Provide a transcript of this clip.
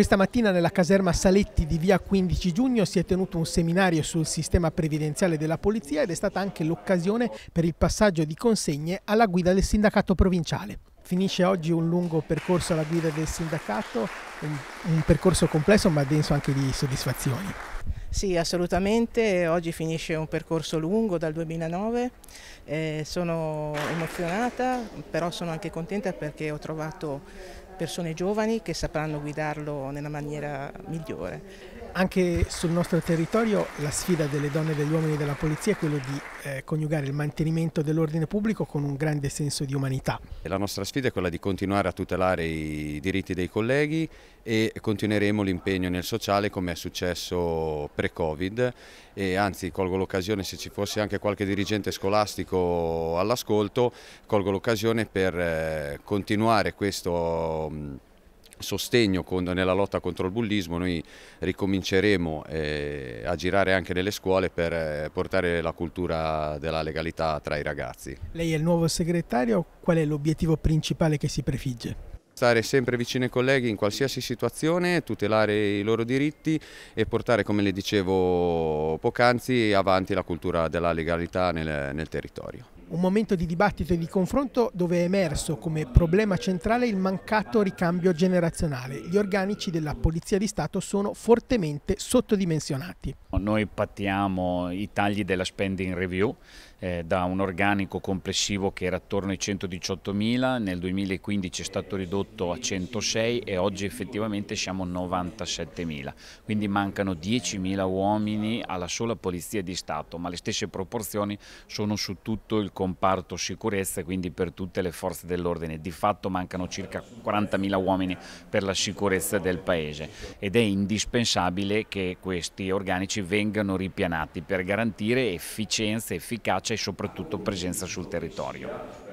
Questa mattina nella caserma Saletti di via 15 giugno si è tenuto un seminario sul sistema previdenziale della polizia ed è stata anche l'occasione per il passaggio di consegne alla guida del sindacato provinciale. Finisce oggi un lungo percorso alla guida del sindacato, un, percorso complesso ma denso anche di soddisfazioni. Sì, assolutamente, oggi finisce un percorso lungo dal 2009, eh, sono emozionata, però sono anche contenta perché ho trovato persone giovani che sapranno guidarlo nella maniera migliore. Anche sul nostro territorio la sfida delle donne e degli uomini della polizia è quella di eh, coniugare il mantenimento dell'ordine pubblico con un grande senso di umanità. La nostra sfida è quella di continuare a tutelare i diritti dei colleghi e continueremo l'impegno nel sociale come è successo pre-Covid e anzi colgo l'occasione se ci fosse anche qualche dirigente scolastico all'ascolto, colgo l'occasione per eh, continuare questo sostegno con, nella lotta contro il bullismo, noi ricominceremo eh, a girare anche nelle scuole per eh, portare la cultura della legalità tra i ragazzi. Lei è il nuovo segretario, qual è l'obiettivo principale che si prefigge? stare sempre vicino ai colleghi in qualsiasi situazione, tutelare i loro diritti e portare, come le dicevo poc'anzi, avanti la cultura della legalità nel, nel territorio. Un momento di dibattito e di confronto dove è emerso come problema centrale il mancato ricambio generazionale. Gli organici della Polizia di Stato sono fortemente sottodimensionati. Noi pattiamo i tagli della spending review eh, da un organico complessivo che era attorno ai 118.000, nel 2015 è stato ridotto a 106 e oggi effettivamente siamo 97.000, quindi mancano 10.000 uomini alla sola Polizia di Stato, ma le stesse proporzioni sono su tutto il comparto sicurezza e quindi per tutte le forze dell'ordine. Di fatto mancano circa 40.000 uomini per la sicurezza del Paese ed è indispensabile che questi organici vengano ripianati per garantire efficienza, efficacia e soprattutto presenza sul territorio.